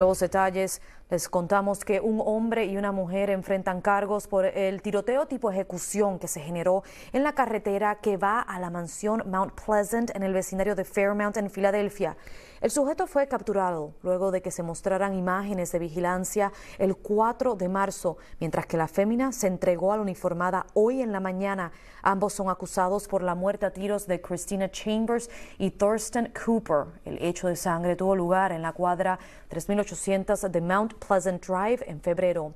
los detalles les contamos que un hombre y una mujer enfrentan cargos por el tiroteo tipo ejecución que se generó en la carretera que va a la mansión Mount Pleasant en el vecindario de Fairmount en Filadelfia. El sujeto fue capturado luego de que se mostraran imágenes de vigilancia el 4 de marzo, mientras que la fémina se entregó a la uniformada hoy en la mañana. Ambos son acusados por la muerte a tiros de Christina Chambers y Thurston Cooper. El hecho de sangre tuvo lugar en la cuadra 3800 de Mount Pleasant Drive in febrero.